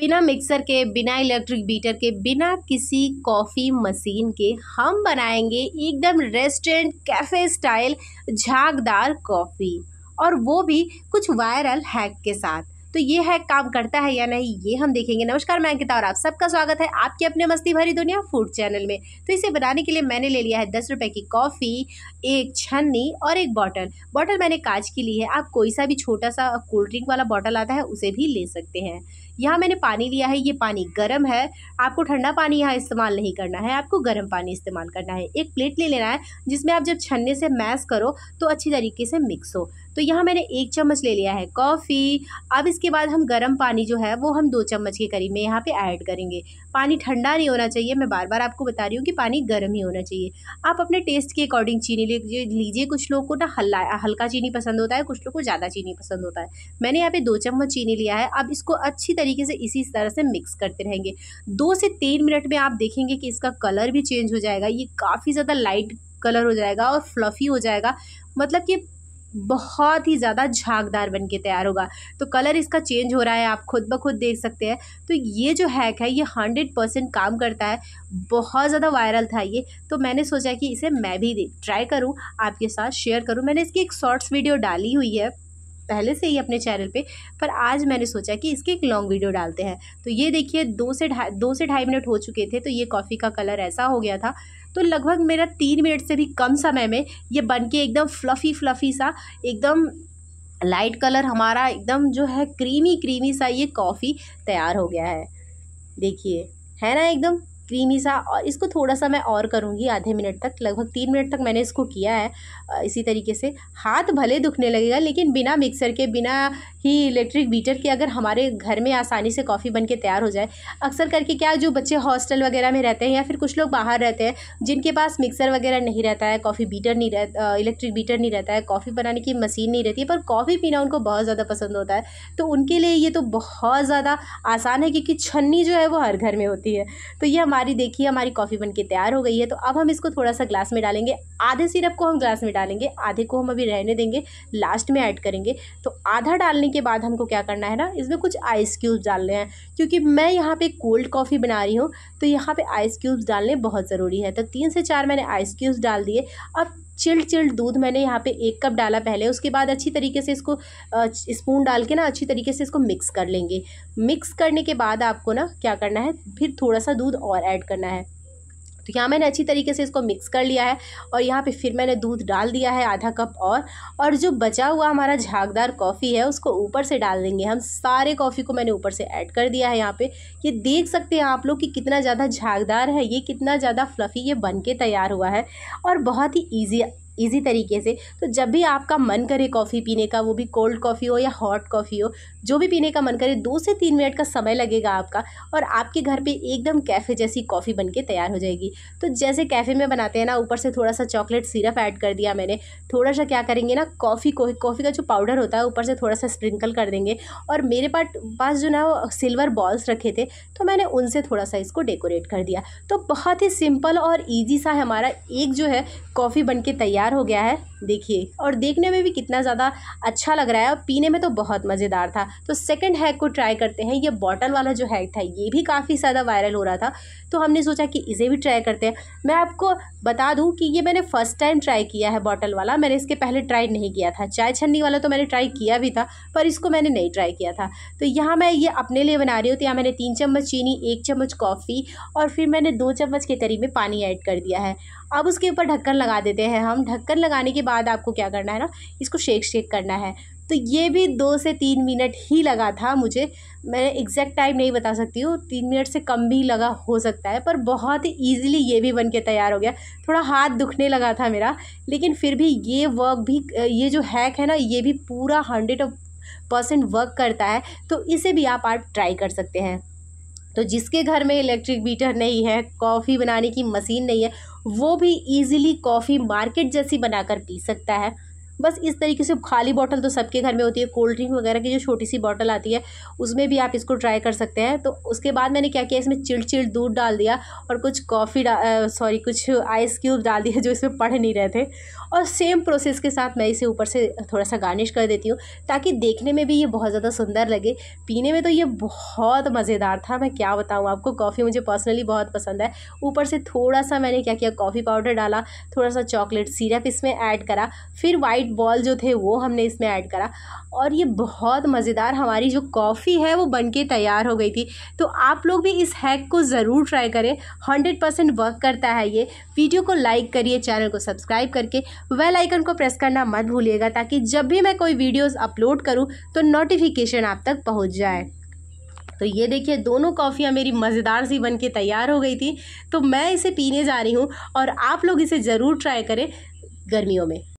बिना मिक्सर के बिना इलेक्ट्रिक बीटर के बिना किसी कॉफ़ी मशीन के हम बनाएंगे एकदम रेस्टोरेंट कैफ़े स्टाइल झागदार कॉफ़ी और वो भी कुछ वायरल हैक के साथ तो ये है काम करता है या नहीं ये हम देखेंगे नमस्कार मैं अंकिता और आप सबका स्वागत है आपके अपने मस्ती भरी दुनिया फूड चैनल में तो इसे बनाने के लिए मैंने ले लिया है दस रुपये की कॉफ़ी एक छन्नी और एक बॉटल बॉटल मैंने कांच की ली है आप कोई सा भी छोटा सा कोल्ड ड्रिंक वाला बॉटल आता है उसे भी ले सकते हैं यहाँ मैंने पानी लिया है ये पानी गर्म है आपको ठंडा पानी यहाँ इस्तेमाल नहीं करना है आपको गर्म पानी इस्तेमाल करना है एक प्लेट ले लेना है जिसमें आप जब छन्ने से मैश करो तो अच्छी तरीके से मिक्स हो तो यहाँ मैंने एक चम्मच ले लिया है कॉफ़ी अब इसके बाद हम गर्म पानी जो है वो हम दो चम्मच के करीब में यहाँ पे ऐड करेंगे पानी ठंडा नहीं होना चाहिए मैं बार बार आपको बता रही हूँ कि पानी गर्म ही होना चाहिए आप अपने टेस्ट के अकॉर्डिंग चीनी लीजिए कुछ लोगों को ना हल्ला हल्का चीनी पसंद होता है कुछ लोग को ज़्यादा चीनी पसंद होता है मैंने यहाँ पे दो चम्मच चीनी लिया है अब इसको अच्छी तरीके से इसी तरह से मिक्स करते रहेंगे दो से तीन मिनट में आप देखेंगे कि इसका कलर भी चेंज हो जाएगा ये काफ़ी ज़्यादा लाइट कलर हो जाएगा और फ्लफ़ी हो जाएगा मतलब कि बहुत ही ज़्यादा झागदार बन के तैयार होगा तो कलर इसका चेंज हो रहा है आप खुद ब खुद देख सकते हैं तो ये जो हैक है ये हंड्रेड परसेंट काम करता है बहुत ज़्यादा वायरल था ये तो मैंने सोचा कि इसे मैं भी ट्राई करूँ आपके साथ शेयर करूँ मैंने इसकी एक शॉर्ट्स वीडियो डाली हुई है पहले से ही अपने चैनल पे पर आज मैंने सोचा कि इसकी एक लॉन्ग वीडियो डालते हैं तो ये देखिए दो से ढाई दो से ढाई मिनट हो चुके थे तो ये कॉफ़ी का कलर ऐसा हो गया था तो लगभग मेरा तीन मिनट से भी कम समय में ये बन के एकदम फ्लफ़ी फ्लफ़ी सा एकदम लाइट कलर हमारा एकदम जो है क्रीमी क्रीमी सा ये कॉफ़ी तैयार हो गया है देखिए है ना एकदम क्रीमी सा और इसको थोड़ा सा मैं और करूँगी आधे मिनट तक लगभग तीन मिनट तक मैंने इसको किया है इसी तरीके से हाथ भले दुखने लगेगा लेकिन बिना मिक्सर के बिना ही इलेक्ट्रिक बीटर के अगर हमारे घर में आसानी से कॉफ़ी बन के तैयार हो जाए अक्सर करके क्या जो बच्चे हॉस्टल वगैरह में रहते हैं या फिर कुछ लोग बाहर रहते हैं जिनके पास मिक्सर वगैरह नहीं रहता है कॉफ़ी बीटर नहीं रह इलेक्ट्रिक बीटर नहीं रहता है कॉफ़ी बनाने की मशीन नहीं रहती है पर कॉफ़ी पीना उनको बहुत ज़्यादा पसंद होता है तो उनके लिए ये तो बहुत ज़्यादा आसान है क्योंकि छन्नी जो है वो हर घर में होती है तो ये हमारी देखिए हमारी कॉफ़ी बन के तैयार हो गई है तो अब हम इसको थोड़ा सा ग्लास में डालेंगे आधे सिरप को हम ग्लास में डालेंगे आधे को हम अभी रहने देंगे लास्ट में ऐड करेंगे तो आधा डालने के बाद हमको क्या करना है ना इसमें कुछ आइस क्यूब्स डालने हैं क्योंकि मैं यहाँ पर कोल्ड कॉफ़ी बना रही हूँ तो यहाँ पर आइस क्यूब्स डालने बहुत ज़रूरी है तो तीन से चार मैंने आइस क्यूब्स डाल दिए अब चिल्ड चिल्ड दूध मैंने यहाँ पे एक कप डाला पहले उसके बाद अच्छी तरीके से इसको स्पून डाल के ना अच्छी तरीके से इसको मिक्स कर लेंगे मिक्स करने के बाद आपको ना क्या करना है फिर थोड़ा सा दूध और ऐड करना है तो यहाँ मैंने अच्छी तरीके से इसको मिक्स कर लिया है और यहाँ पे फिर मैंने दूध डाल दिया है आधा कप और और जो बचा हुआ हमारा झागदार कॉफ़ी है उसको ऊपर से डाल देंगे हम सारे कॉफ़ी को मैंने ऊपर से ऐड कर दिया है यहाँ पे ये देख सकते हैं आप लोग कि कितना ज़्यादा झागदार है ये कितना ज़्यादा फ्लफ़ी ये बन के तैयार हुआ है और बहुत ही ईजी इजी तरीके से तो जब भी आपका मन करे कॉफ़ी पीने का वो भी कोल्ड कॉफ़ी हो या हॉट कॉफ़ी हो जो भी पीने का मन करे दो से तीन मिनट का समय लगेगा आपका और आपके घर पे एकदम कैफ़े जैसी कॉफ़ी बन के तैयार हो जाएगी तो जैसे कैफ़े में बनाते हैं ना ऊपर से थोड़ा सा चॉकलेट सिरप ऐड कर दिया मैंने थोड़ा सा क्या करेंगे ना कॉफ़ी को कॉफ़ी का जो पाउडर होता है ऊपर से थोड़ा सा स्प्रिंकल कर देंगे और मेरे पास जो ना सिल्वर बॉल्स रखे थे तो मैंने उनसे थोड़ा सा इसको डेकोरेट कर दिया तो बहुत ही सिंपल और ईजी सा हमारा एक जो है कॉफ़ी बन के तैयार तैयार हो गया है देखिए और देखने में भी कितना ज़्यादा अच्छा लग रहा है और पीने में तो बहुत मज़ेदार था तो सेकेंड हैक को ट्राई करते हैं ये बॉटल वाला जो हैक था ये भी काफ़ी ज़्यादा वायरल हो रहा था तो हमने सोचा कि इसे भी ट्राई करते हैं मैं आपको बता दूँ कि ये मैंने फ़र्स्ट टाइम ट्राई किया है बॉटल वाला मैंने इसके पहले ट्राई नहीं किया था चाय छन्नी वाला तो मैंने ट्राई किया भी था पर इसको मैंने नहीं ट्राई किया था तो यहाँ मैं ये अपने लिए बना रही हूँ तो यहाँ मैंने तीन चम्मच चीनी एक चम्मच कॉफ़ी और फिर मैंने दो चम्मच के करीब में पानी ऐड कर दिया है अब उसके ऊपर ढक्कन लगा देते हैं हम ढक्कन लगाने के बाद बाद आपको क्या करना है ना इसको शेक शेक करना है तो ये भी दो से तीन मिनट ही लगा था मुझे मैं एग्जैक्ट टाइम नहीं बता सकती हूँ तीन मिनट से कम भी लगा हो सकता है पर बहुत ही ईजिली ये भी बन के तैयार हो गया थोड़ा हाथ दुखने लगा था मेरा लेकिन फिर भी ये वर्क भी ये जो हैक है ना ये भी पूरा हंड्रेड परसेंट वर्क करता है तो इसे भी आप आप ट्राई कर सकते हैं तो जिसके घर में इलेक्ट्रिक बीटर नहीं है कॉफ़ी बनाने की मशीन नहीं है वो भी ईजिली कॉफ़ी मार्केट जैसी बनाकर पी सकता है बस इस तरीके से खाली बॉटल तो सबके घर में होती है कोल्ड ड्रिंक वगैरह की जो छोटी सी बॉटल आती है उसमें भी आप इसको ट्राई कर सकते हैं तो उसके बाद मैंने क्या किया इसमें चिड़ चिड़ दूध डाल दिया और कुछ कॉफ़ी सॉरी कुछ आइस क्यूब डाल दिए जो इसमें पढ़ नहीं रहे थे और सेम प्रोसेस के साथ मैं इसे ऊपर से थोड़ा सा गार्निश कर देती हूँ ताकि देखने में भी ये बहुत ज़्यादा सुंदर लगे पीने में तो ये बहुत मज़ेदार था मैं क्या बताऊँ आपको कॉफ़ी मुझे पर्सनली बहुत पसंद है ऊपर से थोड़ा सा मैंने क्या किया कॉफ़ी पाउडर डाला थोड़ा सा चॉकलेट सीरप इसमें ऐड करा फिर वाइट बॉल जो थे वो हमने इसमें ऐड करा और ये बहुत मज़ेदार हमारी जो कॉफ़ी है वो बन के तैयार हो गई थी तो आप लोग भी इस हैक को ज़रूर ट्राई करें हंड्रेड परसेंट वर्क करता है ये वीडियो को लाइक करिए चैनल को सब्सक्राइब करके वेल आइकन को प्रेस करना मत भूलिएगा ताकि जब भी मैं कोई वीडियोस अपलोड करूं तो नोटिफिकेशन आप तक पहुंच जाए तो ये देखिए दोनों कॉफ़ियाँ मेरी मज़ेदार सी बन के तैयार हो गई थी तो मैं इसे पीने जा रही हूँ और आप लोग इसे ज़रूर ट्राई करें गर्मियों में